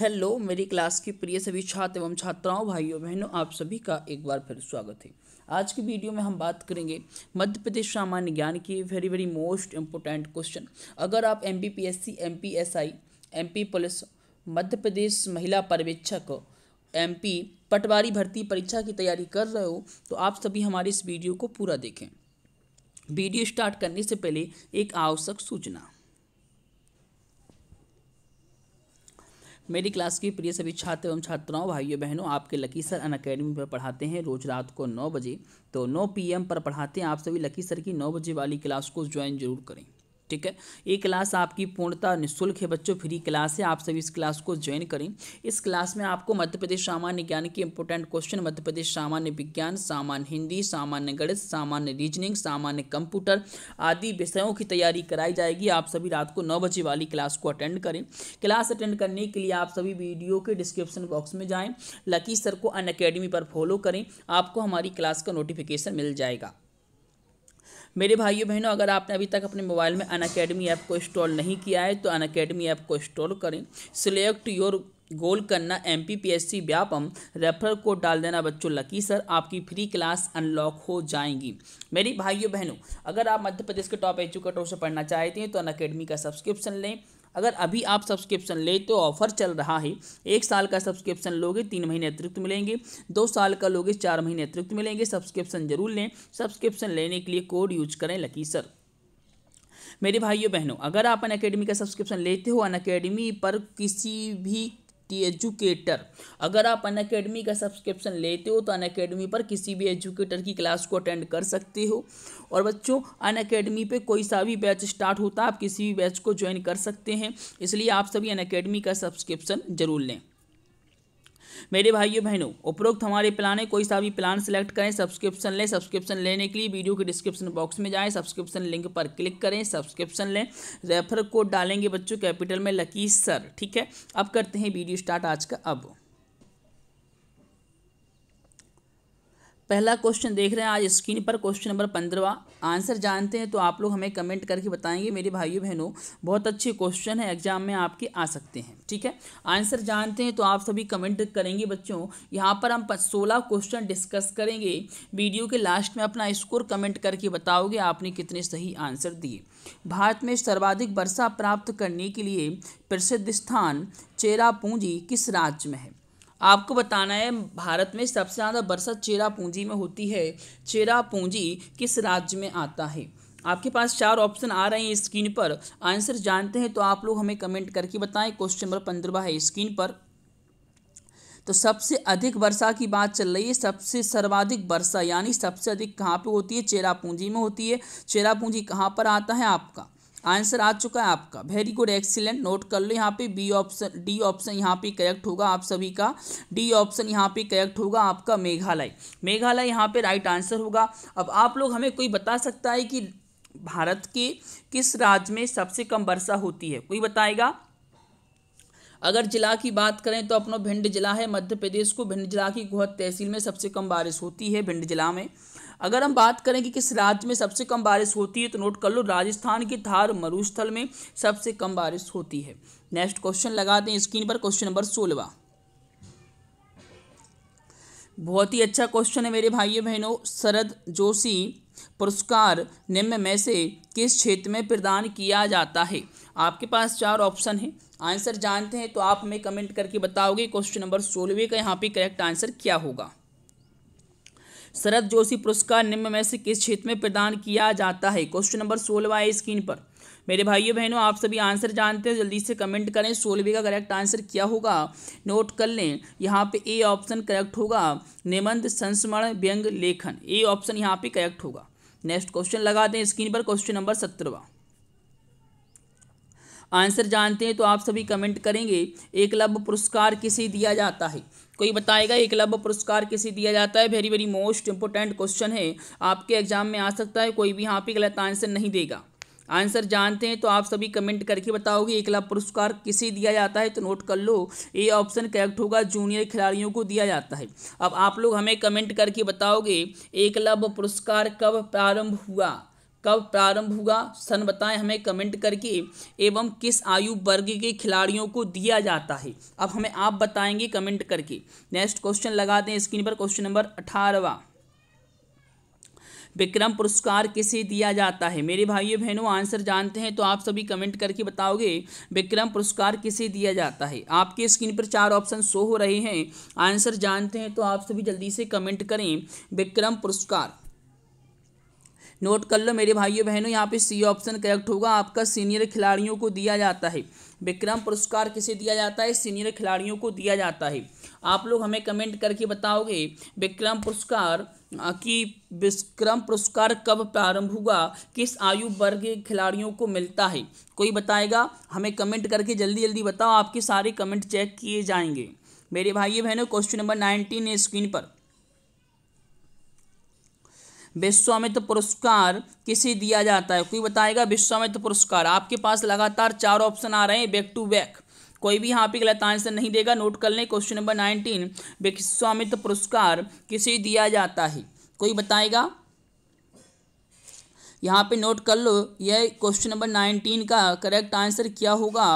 hello मेरी class की प्रिय सभी छात्र एवं छात्राओं भाइयों बहनों आप सभी का एक बार फिर स्वागत है आज की वीडियो में हम बात करेंगे मध्य प्रदेश सामान्य ज्ञान की very very most important question अगर आप M B P S C M P S I M P police Madhya Pradesh महिला पर्यवेक्षक एम पी पटवारी भर्ती परीक्षा की तैयारी कर रहे हो तो आप सभी हमारे इस वीडियो को पूरा देखें वीडियो स्टार्ट करने से पहले एक आवश्यक सूचना मेरी क्लास की प्रिय सभी छात्र एवं छात्राओं भाइयों बहनों आपके लकी सर अन अकेडमी पर पढ़ाते हैं रोज रात को नौ बजे तो नौ पीएम पर पढ़ाते हैं आप सभी लकी सर की नौ बजे वाली क्लास को ज्वाइन जरूर करें ठीक है ये क्लास आपकी पूर्णता निःशुल्क है बच्चों फ्री क्लास है आप सभी इस क्लास को ज्वाइन करें इस क्लास में आपको मध्य प्रदेश सामान्य ज्ञान के इंपॉर्टेंट क्वेश्चन मध्य प्रदेश सामान्य विज्ञान सामान्य हिंदी सामान्य गणित सामान्य रीजनिंग सामान्य कंप्यूटर आदि विषयों की तैयारी कराई जाएगी आप सभी रात को नौ बजे वाली क्लास को अटेंड करें क्लास अटेंड करने के लिए आप सभी वीडियो के डिस्क्रिप्शन बॉक्स में जाएँ लकी सर को अन पर फॉलो करें आपको हमारी क्लास का नोटिफिकेशन मिल जाएगा मेरे भाइयों बहनों अगर आपने अभी तक अपने मोबाइल में अन अकेडमी ऐप को इंस्टॉल नहीं किया है तो अन अकेडमी ऐप को इंस्टॉल करें सिलेक्ट योर गोल करना M P P S C Vyapam refer code डाल देना बच्चों लकी सर आपकी फ्री क्लास अनलॉक हो जाएंगी मेरी भाइयों बहनों अगर आप मध्य प्रदेश के टॉप एजुकेटर से पढ़ना चाहते हैं तो अन अकेडमी का सब्सक्रिप्शन लें अगर अभी आप सब्सक्रिप्शन ले तो ऑफर चल रहा है एक साल का सब्सक्रिप्शन लोगे तीन महीने अतिरिक्त मिलेंगे दो साल का लोगे चार महीने अतिरिक्त मिलेंगे सब्सक्रिप्शन जरूर लें सब्सक्रिप्शन लेने के लिए कोड यूज करें लकी सर मेरे भाइयों बहनों अगर आप अन अकेडमी का सब्सक्रिप्शन लेते हो अन पर किसी भी दी एजुकेटर अगर आप अन अकेडमी का सब्सक्रिप्शन लेते हो तो अन अकेडमी पर किसी भी एजुकेटर की क्लास को अटेंड कर सकते हो और बच्चों अन अकेडमी पर कोई सा भी बैच स्टार्ट होता है आप किसी भी बैच को ज्वाइन कर सकते हैं इसलिए आप सभी अन अकेडमी का सब्सक्रिप्शन जरूर लें मेरे भाइयों बहनों उपरोक्त हमारे प्लान है कोई सा भी प्लान सेलेक्ट करें सब्सक्रिप्शन लें सब्सक्रिप्शन लेने के लिए वीडियो के डिस्क्रिप्शन बॉक्स में जाएँ सब्सक्रिप्शन लिंक पर क्लिक करें सब्सक्रिप्शन लें रेफर कोड डालेंगे बच्चों कैपिटल में लकी सर ठीक है अब करते हैं वीडियो स्टार्ट आज का अब पहला क्वेश्चन देख रहे हैं आज स्क्रीन पर क्वेश्चन नंबर पंद्रवा आंसर जानते हैं तो आप लोग हमें कमेंट करके बताएंगे मेरे भाइयों बहनों बहुत अच्छे क्वेश्चन है एग्जाम में आपके आ सकते हैं ठीक है आंसर जानते हैं तो आप सभी कमेंट करेंगे बच्चों यहाँ पर हम सोलह क्वेश्चन डिस्कस करेंगे वीडियो के लास्ट में अपना स्कोर कमेंट करके बताओगे आपने कितने सही आंसर दिए भारत में सर्वाधिक वर्षा प्राप्त करने के लिए प्रसिद्ध स्थान चेरापूंजी किस राज्य में है आपको बताना है भारत में सबसे ज़्यादा वर्षा चेरापूंजी में होती है चेरापूंजी किस राज्य में आता है आपके पास चार ऑप्शन आ रहे हैं स्क्रीन पर आंसर जानते हैं तो आप लोग हमें कमेंट करके बताएं क्वेश्चन नंबर पंद्रह है स्क्रीन पर तो सबसे अधिक वर्षा की बात चल रही है सबसे सर्वाधिक वर्षा यानी सबसे अधिक कहाँ पे होती है चेरापूंजी में होती है चेरापूंजी कहाँ पर आता है आपका आंसर आ चुका है आपका वेरी गुड एक्सीलेंट नोट कर लो यहाँ पे बी ऑप्शन डी ऑप्शन यहाँ पे करेक्ट होगा आप सभी का डी ऑप्शन यहाँ पे करेक्ट होगा आपका मेघालय मेघालय यहाँ पे राइट आंसर होगा अब आप लोग हमें कोई बता सकता है कि भारत के किस राज्य में सबसे कम वर्षा होती है कोई बताएगा अगर जिला की बात करें तो अपना भिंड जिला है मध्य प्रदेश को भिंड जिला की गोहद तहसील में सबसे कम बारिश होती है भिंड जिला में अगर हम बात करें कि किस राज्य में सबसे कम बारिश होती है तो नोट कर लो राजस्थान की थार मरुस्थल में सबसे कम बारिश होती है नेक्स्ट क्वेश्चन लगाते हैं स्क्रीन पर क्वेश्चन नंबर सोलवा बहुत ही अच्छा क्वेश्चन है मेरे भाइयों बहनों शरद जोशी पुरस्कार निम्न में से किस क्षेत्र में प्रदान किया जाता है आपके पास चार ऑप्शन है आंसर जानते हैं तो आप हमें कमेंट करके बताओगे क्वेश्चन नंबर सोलहवें का यहाँ पे करेक्ट आंसर क्या होगा शरद जोशी पुरस्कार निम्न में से किस क्षेत्र में प्रदान किया जाता है क्वेश्चन नंबर सोलह है स्क्रीन पर मेरे भाइयों बहनों आप सभी आंसर जानते हैं जल्दी से कमेंट करें सोलवे का करेक्ट आंसर क्या होगा नोट कर लें यहाँ पे ए ऑप्शन करेक्ट होगा निबंध संस्मरण व्यंग लेखन ए ऑप्शन यहाँ पे करेक्ट होगा नेक्स्ट क्वेश्चन लगाते हैं स्क्रीन पर क्वेश्चन नंबर सत्रहवा आंसर जानते हैं तो आप सभी कमेंट करेंगे एकलव्य पुरस्कार किसे दिया जाता है कोई बताएगा एकलव्य पुरस्कार किसे दिया जाता है very very most important question है आपके एग्जाम में आ सकता है कोई भी यहाँ पे गलत आंसर नहीं देगा आंसर जानते हैं तो आप सभी कमेंट करके बताओगे एकलव्य पुरस्कार किसे दिया जाता है तो नोट कर लो ये ऑप्शन करेक्ट होगा जूनियर खिलाड़ियों को दिया जाता है अब आप लोग हमें कमेंट करके बताओगे एकलव्य पुरस्कार कब प्रारंभ हुआ कब प्रारंभ हुआ सन बताएं हमें कमेंट करके एवं किस आयु वर्ग के खिलाड़ियों को दिया जाता है अब हमें आप बताएंगे कमेंट करके नेक्स्ट क्वेश्चन लगा दें स्क्रीन पर क्वेश्चन नंबर अठारवा विक्रम पुरस्कार किसे दिया जाता है मेरे भाइयों बहनों आंसर जानते हैं तो आप सभी कमेंट करके बताओगे विक्रम पुरस्कार किसे दिया जाता है आपके स्क्रीन पर चार ऑप्शन शो हो रहे हैं आंसर जानते हैं तो आप सभी जल्दी से कमेंट करें विक्रम पुरस्कार नोट कर लो मेरे भाइयों बहनों यहाँ पे सी ऑप्शन करेक्ट होगा आपका सीनियर खिलाड़ियों को दिया जाता है विक्रम पुरस्कार किसे दिया जाता है सीनियर खिलाड़ियों को दिया जाता है आप लोग हमें कमेंट करके बताओगे विक्रम पुरस्कार कि विक्रम पुरस्कार कब प्रारंभ हुआ किस आयु वर्ग के खिलाड़ियों को मिलता है कोई बताएगा हमें कमेंट करके जल्दी जल्दी बताओ आपके सारे कमेंट चेक किए जाएंगे मेरे भाइयों बहनों क्वेश्चन नंबर नाइनटीन है स्क्रीन पर विश्वामित्र पुरस्कार किसे दिया जाता है कोई बताएगा विश्वामित्र पुरस्कार आपके पास लगातार चार ऑप्शन आ रहे हैं बैक टू बैक कोई भी यहाँ पे गलत आंसर नहीं देगा नोट कर लें क्वेश्चन नंबर नाइनटीन विश्वामित्र पुरस्कार किसे दिया जाता है कोई बताएगा यहाँ पे नोट कर लो यह क्वेश्चन नंबर नाइनटीन का करेक्ट आंसर क्या होगा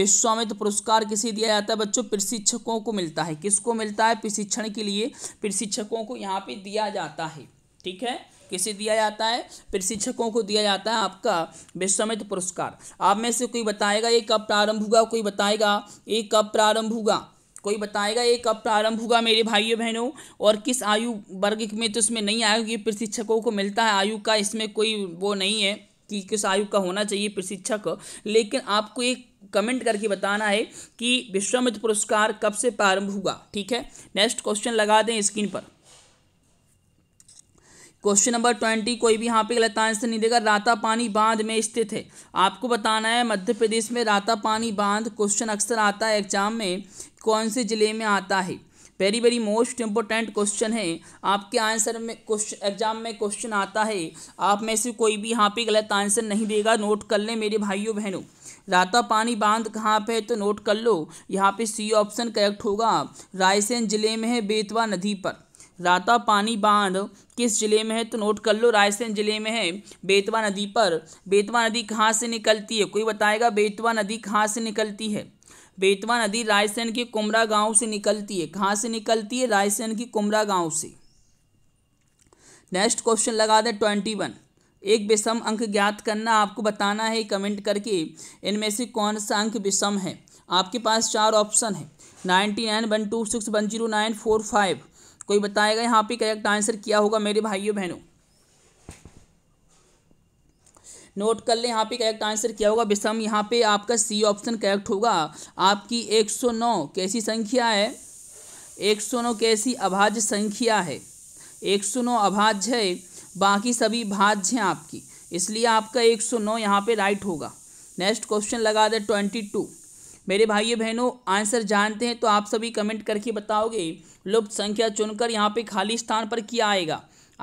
विश्वामित्र पुरस्कार किसे दिया जाता है बच्चों प्रशिक्षकों को मिलता है किसको मिलता है प्रशिक्षण के लिए प्रशिक्षकों को यहाँ पे दिया जाता है ठीक है किसे दिया जाता है प्रशिक्षकों को दिया जाता है आपका विश्वमित पुरस्कार आप में से कोई बताएगा ये कब प्रारंभ होगा कोई बताएगा ये कब प्रारंभ होगा कोई बताएगा ये कब प्रारंभ होगा मेरे भाइयों बहनों और किस आयु वर्ग में तो इसमें नहीं आया क्योंकि प्रशिक्षकों को मिलता है आयु का इसमें कोई वो नहीं है कि किस आयु का होना चाहिए प्रशिक्षक लेकिन आपको एक कमेंट करके बताना है कि विश्वमित पुरस्कार कब से प्रारंभ होगा ठीक है नेक्स्ट क्वेश्चन लगा दें स्क्रीन पर क्वेश्चन नंबर ट्वेंटी कोई भी यहाँ पे गलत आंसर नहीं देगा राता पानी बांध में स्थित है आपको बताना है मध्य प्रदेश में राता पानी बांध क्वेश्चन अक्सर आता है एग्जाम में कौन से ज़िले में आता है very very most important question है आपके आंसर में क्वेश्चन एग्जाम में क्वेश्चन आता है आप में से कोई भी यहाँ पे गलत आंसर नहीं देगा नोट कर लें मेरे भाइयों बहनों राता पानी बांध कहाँ पे है तो नोट कर लो यहाँ पे सी ऑप्शन करेक्ट होगा रायसेन जिले में है बेतवा नदी पर राता पानी बांध किस जिले में है तो नोट कर लो रायसेन जिले में है बेतवा नदी पर बेतवा नदी कहाँ से निकलती है कोई बताएगा बेतवा नदी कहाँ से निकलती है बेतवा नदी रायसेन के कुमरा गांव से निकलती है कहाँ से निकलती है रायसेन की कुमरा गांव से नेक्स्ट क्वेश्चन लगा दें ट्वेंटी वन एक विषम अंक ज्ञात करना आपको बताना है कमेंट करके इनमें से कौन सा अंक विषम है आपके पास चार ऑप्शन है ninety nine one two six one zero nine four five कोई बताएगा यहाँ पे करेक्ट आंसर क्या होगा मेरे भाइयों बहनों नोट कर लें यहाँ पे करेक्ट आंसर क्या होगा विषम यहाँ पे आपका सी ऑप्शन करेक्ट होगा आपकी 109 कैसी संख्या है 109 कैसी अभाज्य संख्या है 109 अभाज्य है बाकी सभी भाज्य हैं आपकी इसलिए आपका 109 सौ यहाँ पे राइट होगा नेक्स्ट क्वेश्चन लगा दें 22 मेरे भाई बहनों आंसर जानते हैं तो आप सभी कमेंट करके बताओगे लुप्त संख्या चुनकर यहाँ पे खाली स्थान पर किया आएगा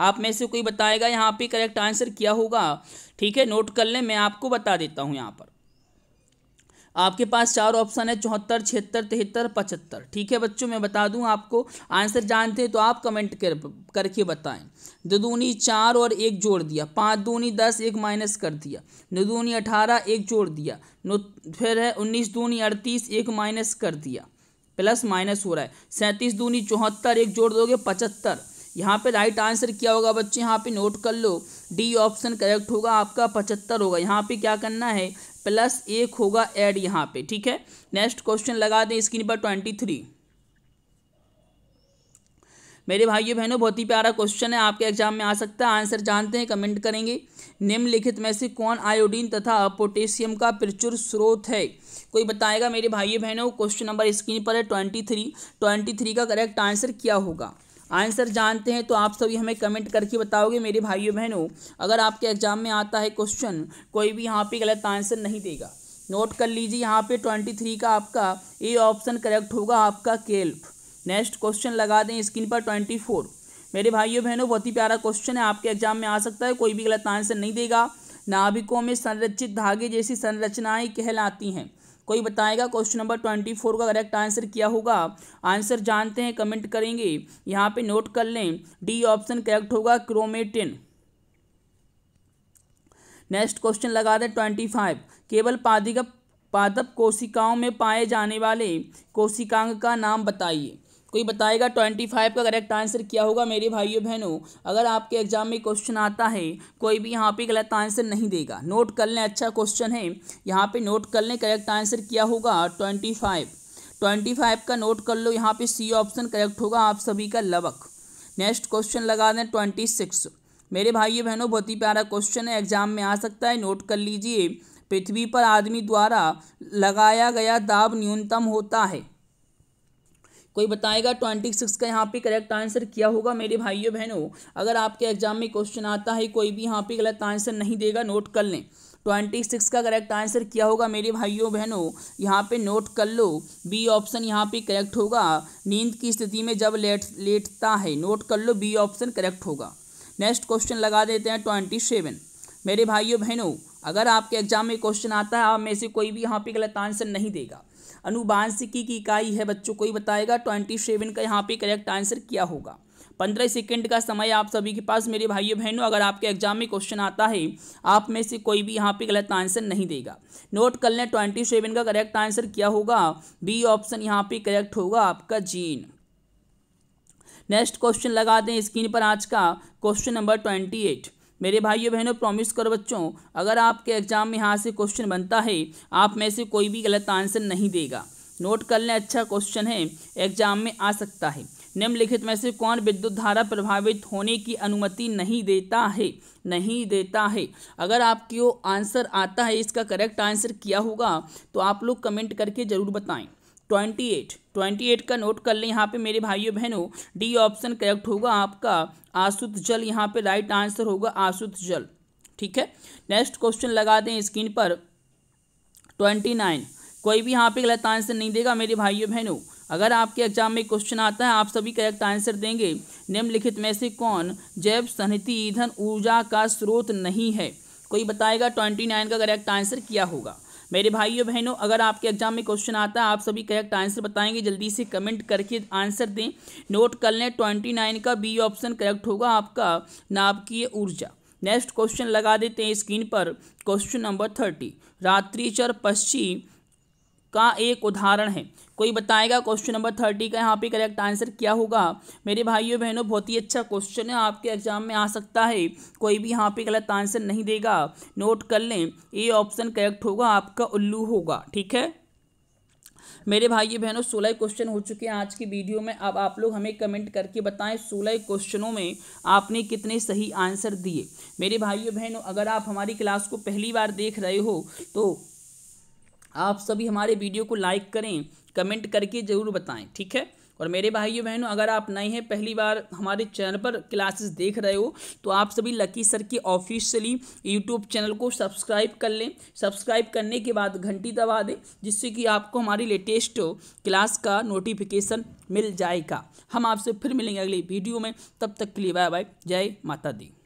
आप में से कोई बताएगा यहाँ पे करेक्ट आंसर क्या होगा ठीक है नोट कर लें मैं आपको बता देता हूँ यहाँ पर आपके पास चार ऑप्शन है चौहत्तर छिहत्तर तिहत्तर पचहत्तर ठीक है बच्चों मैं बता दूं आपको आंसर जानते हैं तो आप कमेंट कर करके बताएं दो दूनी चार और एक जोड़ दिया पाँच दूनी दस एक माइनस कर दिया नौ दूनी अठारह एक जोड़ दिया नो फिर है उन्नीस दूनी अड़तीस एक माइनस कर दिया प्लस माइनस हो रहा है सैंतीस दूनी चौहत्तर एक जोड़ दोगे पचहत्तर यहाँ पे राइट आंसर क्या होगा बच्चे यहाँ पे नोट कर लो डी ऑप्शन करेक्ट होगा आपका पचहत्तर होगा यहाँ पे क्या करना है प्लस एक होगा ऐड यहाँ पे ठीक है नेक्स्ट क्वेश्चन लगा दें स्क्रीन पर ट्वेंटी थ्री मेरे भाइयों बहनों बहुत ही प्यारा क्वेश्चन है आपके एग्जाम में आ सकता है आंसर जानते हैं कमेंट करेंगे निम्नलिखित में से कौन आयोडीन तथा पोटेशियम का प्रचुर स्रोत है कोई बताएगा मेरे भाइयों बहनों क्वेश्चन नंबर स्क्रीन पर है ट्वेंटी थ्री ट्वेंटी थ्री का करेक्ट आंसर क्या होगा आंसर जानते हैं तो आप सभी हमें कमेंट करके बताओगे मेरे भाइयों बहनों अगर आपके एग्जाम में आता है क्वेश्चन कोई भी यहाँ पे गलत आंसर नहीं देगा नोट कर लीजिए यहाँ पे ट्वेंटी थ्री का आपका ए ऑप्शन करेक्ट होगा आपका केल्प नेक्स्ट क्वेश्चन लगा दें स्क्रीन पर ट्वेंटी फोर मेरे भाइयों बहनों बहुत ही प्यारा क्वेश्चन है आपके एग्जाम में आ सकता है कोई भी गलत आंसर नहीं देगा नाभिकों में संरचित धागे जैसी संरचनाएँ कहलाती हैं कोई बताएगा क्वेश्चन नंबर ट्वेंटी फोर का करेक्ट आंसर क्या होगा आंसर जानते हैं कमेंट करेंगे यहाँ पे नोट कर लें डी ऑप्शन करेक्ट होगा क्रोमेटिन नेक्स्ट क्वेश्चन लगा दें ट्वेंटी फाइव केवल पादिक पादप कोशिकाओं में पाए जाने वाले कोशिकांग का नाम बताइए कोई बताएगा ट्वेंटी फाइव का करेक्ट आंसर क्या होगा मेरे भाइयों बहनों अगर आपके एग्जाम में क्वेश्चन आता है कोई भी यहाँ पे गलत आंसर नहीं देगा नोट कर लें अच्छा क्वेश्चन है यहाँ पे नोट कर लें करेक्ट आंसर क्या होगा ट्वेंटी फाइव ट्वेंटी फाइव का नोट कर लो यहाँ पे सी ऑप्शन करेक्ट होगा आप सभी का लवक नेक्स्ट क्वेश्चन लगा दें ट्वेंटी सिक्स मेरे भाई बहनों बहुत ही प्यारा क्वेश्चन है एग्जाम में आ सकता है नोट कर लीजिए पृथ्वी पर आदमी द्वारा लगाया गया दाब न्यूनतम होता है कोई बताएगा ट्वेंटी सिक्स का यहाँ पे करेक्ट आंसर क्या होगा मेरे भाइयों बहनों अगर आपके एग्जाम में क्वेश्चन आता है कोई भी यहाँ पे गलत आंसर नहीं देगा नोट कर लें ट्वेंटी सिक्स का करेक्ट आंसर क्या होगा मेरे भाइयों बहनों यहाँ पे नोट कर लो बी ऑप्शन यहाँ पे करेक्ट होगा नींद की स्थिति में जब लेट लेटता है नोट कर लो बी ऑप्शन करेक्ट होगा नेक्स्ट क्वेश्चन लगा देते हैं ट्वेंटी सेवन मेरे भाइयों बहनों अगर आपके एग्जाम में क्वेश्चन आता है आप में से कोई भी यहाँ पे गलत आंसर नहीं देगा अनुवांशिकी की इकाई है बच्चों को ही बताएगा ट्वेंटी सेवन का यहाँ पे करेक्ट आंसर क्या होगा पंद्रह सेकंड का समय आप सभी के पास मेरे भाइयों बहनों अगर आपके एग्जाम में क्वेश्चन आता है आप में से कोई भी यहाँ पे गलत आंसर नहीं देगा नोट कर लें ट्वेंटी सेवन का करेक्ट आंसर क्या होगा बी ऑप्शन यहाँ पे करेक्ट होगा आपका जीन नेक्स्ट क्वेश्चन लगा दें स्क्रीन पर आज का क्वेश्चन नंबर ट्वेंटी एट मेरे भाइयों बहनों प्रॉमिस करो बच्चों अगर आपके एग्ज़ाम में यहाँ से क्वेश्चन बनता है आप में से कोई भी गलत आंसर नहीं देगा नोट कर लें अच्छा क्वेश्चन है एग्जाम में आ सकता है निम्नलिखित में से कौन विद्युत धारा प्रभावित होने की अनुमति नहीं देता है नहीं देता है अगर आपकी वो आंसर आता है इसका करेक्ट आंसर किया होगा तो आप लोग कमेंट करके ज़रूर बताएं ट्वेंटी एट ट्वेंटी एट का नोट कर लें यहाँ पे मेरे भाइयों बहनों डी ऑप्शन करेक्ट होगा आपका आसुत जल यहाँ पे राइट आंसर होगा आसुत जल ठीक है नेक्स्ट क्वेश्चन लगा दें स्क्रीन पर ट्वेंटी नाइन कोई भी यहाँ पे गलत आंसर नहीं देगा मेरे भाइयों बहनों अगर आपके एग्जाम में क्वेश्चन आता है आप सभी करेक्ट आंसर देंगे निम्नलिखित में से कौन जैव सनिति ईंधन ऊर्जा का स्रोत नहीं है कोई बताएगा ट्वेंटी नाइन का करेक्ट आंसर क्या होगा मेरे भाइयों बहनों अगर आपके एग्जाम में क्वेश्चन आता है आप सभी करेक्ट आंसर बताएंगे जल्दी से कमेंट करके आंसर दें नोट कर लें ट्वेंटी नाइन का बी ऑप्शन करेक्ट होगा आपका की ऊर्जा नेक्स्ट क्वेश्चन लगा देते हैं स्क्रीन पर क्वेश्चन नंबर थर्टी रात्रिचर पश्चिम का एक उदाहरण है कोई बताएगा क्वेश्चन नंबर थर्टी का यहाँ पे करेक्ट आंसर क्या होगा मेरे भाइयों बहनों बहुत ही अच्छा क्वेश्चन है आपके एग्जाम में आ सकता है कोई भी यहाँ पे गलत आंसर नहीं देगा नोट कर लें ये ऑप्शन करेक्ट होगा आपका उल्लू होगा ठीक है मेरे भाइयों बहनों सोलह क्वेश्चन हो चुके हैं आज की वीडियो में अब आप लोग हमें कमेंट करके बताएं सोलह क्वेश्चनों में आपने कितने सही आंसर दिए मेरे भाइयों बहनों अगर आप हमारी क्लास को पहली बार देख रहे हो तो आप सभी हमारे वीडियो को लाइक करें कमेंट करके ज़रूर बताएं ठीक है और मेरे भाइयों बहनों अगर आप नए हैं पहली बार हमारे चैनल पर क्लासेस देख रहे हो तो आप सभी लकी सर के ऑफिशियली यूट्यूब चैनल को सब्सक्राइब कर लें सब्सक्राइब करने के बाद घंटी दबा दें जिससे कि आपको हमारी लेटेस्ट क्लास का नोटिफिकेशन मिल जाएगा हम आपसे फिर मिलेंगे अगली वीडियो में तब तक के लिए बाय बाय जय माता दी